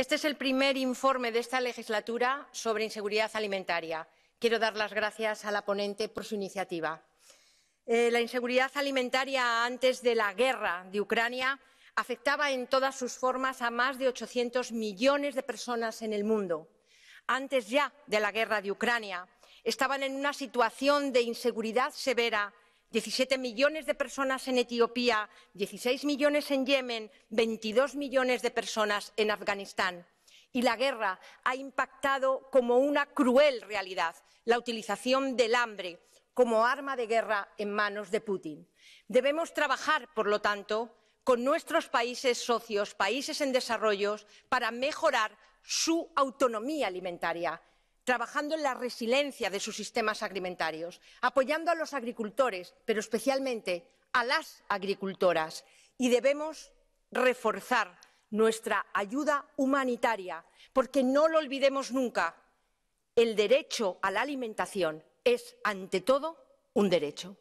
Este es el primer informe de esta legislatura sobre inseguridad alimentaria. Quiero dar las gracias a la ponente por su iniciativa. Eh, la inseguridad alimentaria antes de la guerra de Ucrania afectaba en todas sus formas a más de 800 millones de personas en el mundo. Antes ya de la guerra de Ucrania, estaban en una situación de inseguridad severa 17 millones de personas en Etiopía, 16 millones en Yemen, 22 millones de personas en Afganistán. Y la guerra ha impactado como una cruel realidad la utilización del hambre como arma de guerra en manos de Putin. Debemos trabajar, por lo tanto, con nuestros países socios, países en desarrollo, para mejorar su autonomía alimentaria trabajando en la resiliencia de sus sistemas alimentarios, apoyando a los agricultores, pero especialmente a las agricultoras. Y debemos reforzar nuestra ayuda humanitaria, porque no lo olvidemos nunca, el derecho a la alimentación es, ante todo, un derecho.